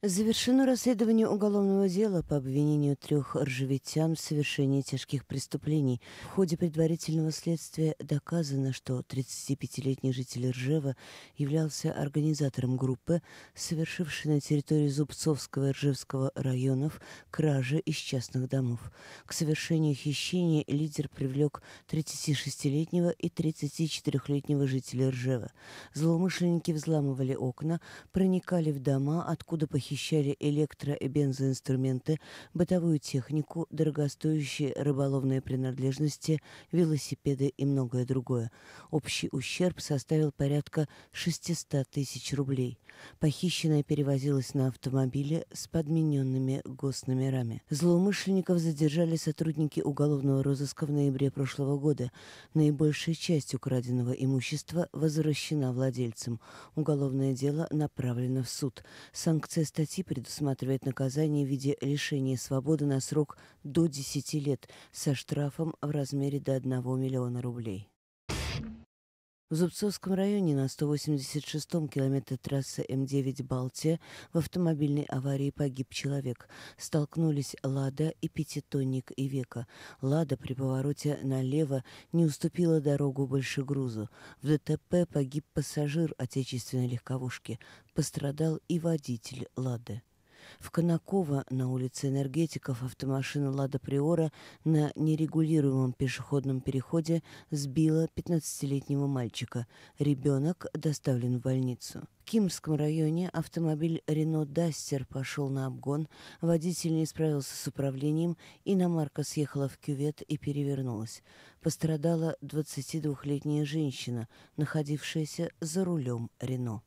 Завершено расследование уголовного дела по обвинению трех ржевитян в совершении тяжких преступлений. В ходе предварительного следствия доказано, что 35-летний житель Ржева являлся организатором группы, совершившей на территории Зубцовского и Ржевского районов кражи из частных домов. К совершению хищения лидер привлек 36-летнего и 34-летнего жителя Ржева. Злоумышленники взламывали окна, проникали в дома, откуда похищали похищали электро- и бензоинструменты, бытовую технику, дорогостоящие рыболовные принадлежности, велосипеды и многое другое. Общий ущерб составил порядка 600 тысяч рублей. Похищенное перевозилось на автомобиле с подмененными госномерами. Злоумышленников задержали сотрудники уголовного розыска в ноябре прошлого года. Наибольшая часть украденного имущества возвращена владельцам. Уголовное дело направлено в суд. Санкция статьи предусматривает наказание в виде лишения свободы на срок до 10 лет со штрафом в размере до 1 миллиона рублей. В Зубцовском районе на 186-м километре трассы М9 «Балтия» в автомобильной аварии погиб человек. Столкнулись «Лада» и пятитонник «Ивека». «Лада» при повороте налево не уступила дорогу больше грузу. В ДТП погиб пассажир отечественной легковушки. Пострадал и водитель «Лады». В Конаково на улице энергетиков автомашина «Лада Приора» на нерегулируемом пешеходном переходе сбила 15-летнего мальчика. Ребенок доставлен в больницу. В Кимском районе автомобиль «Рено Дастер» пошел на обгон, водитель не справился с управлением, иномарка съехала в кювет и перевернулась. Пострадала 22-летняя женщина, находившаяся за рулем «Рено».